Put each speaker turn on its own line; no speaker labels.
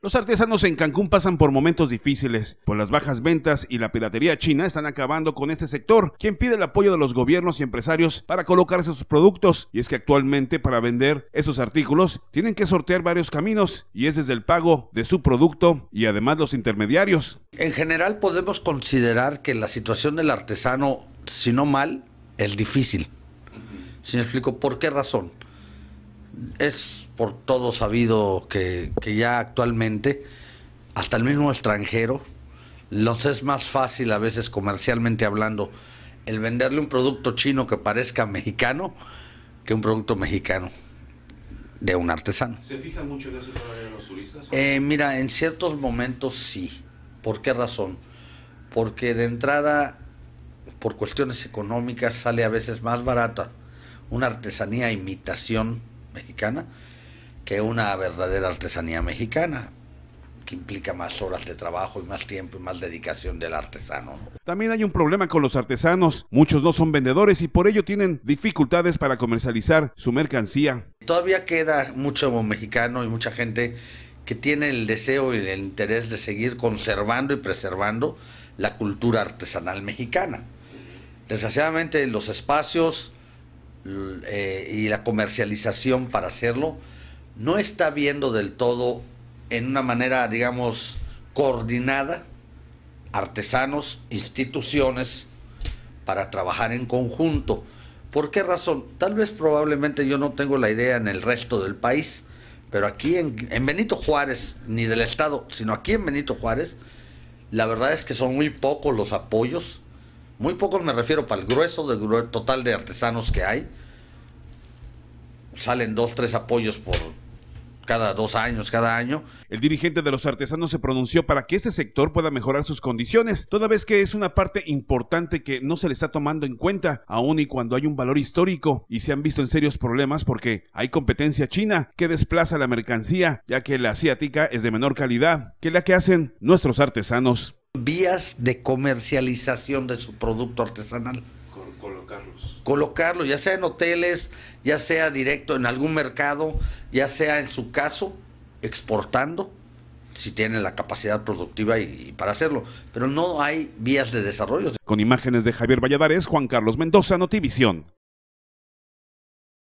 Los artesanos en Cancún pasan por momentos difíciles, por pues las bajas ventas y la piratería china están acabando con este sector, quien pide el apoyo de los gobiernos y empresarios para colocarse sus productos, y es que actualmente para vender esos artículos tienen que sortear varios caminos, y es desde el pago de su producto y además los intermediarios. En general
podemos considerar que la situación del artesano, si no mal, es difícil. Si me explico, ¿por qué razón? es por todo sabido que, ya actualmente, hasta el mismo extranjero, nos es más fácil a veces comercialmente hablando el venderle un producto chino que parezca mexicano que un producto mexicano de un artesano.
¿Se fijan mucho en eso todavía los turistas? Eh,
mira, en ciertos momentos sí. ¿Por qué razón? Porque de entrada, por cuestiones económicas, sale a veces más barata una artesanía imitación mexicana, que una verdadera artesanía mexicana que implica más horas de trabajo y más tiempo y más dedicación del artesano.
También hay un problema con los artesanos. Muchos no son vendedores y por ello tienen dificultades para comercializar su mercancía.
Todavía queda mucho mexicano y mucha gente que tiene el deseo y el interés de seguir conservando y preservando la cultura artesanal mexicana. Desgraciadamente los espacios eh, y la comercialización para hacerlo, no está viendo del todo en una manera, digamos, coordinada artesanos, instituciones para trabajar en conjunto. ¿Por qué razón? Tal vez probablemente yo no tengo la idea en el resto del país, pero aquí en, Benito Juárez, ni del Estado, sino aquí en Benito Juárez, la verdad es que son muy pocos los apoyos muy pocos me refiero para el grueso del total de artesanos que hay. Salen dos, tres apoyos por cada
dos años, cada año. El dirigente de los artesanos se pronunció para que este sector pueda mejorar sus condiciones, toda vez que es una parte importante que no se le está tomando en cuenta, aun y cuando hay un valor histórico y se han visto en serios problemas porque hay competencia china que desplaza la mercancía, ya que la asiática es de menor calidad que la que hacen nuestros artesanos vías
de comercialización de su producto artesanal. Colocarlos. Colocarlo, ya sea en hoteles, ya sea directo en algún mercado, ya sea en su caso exportando, si tiene la capacidad productiva y, para hacerlo. Pero no hay vías de desarrollo.
Con imágenes de Javier Valladares, Juan Carlos Mendoza, Notivisión.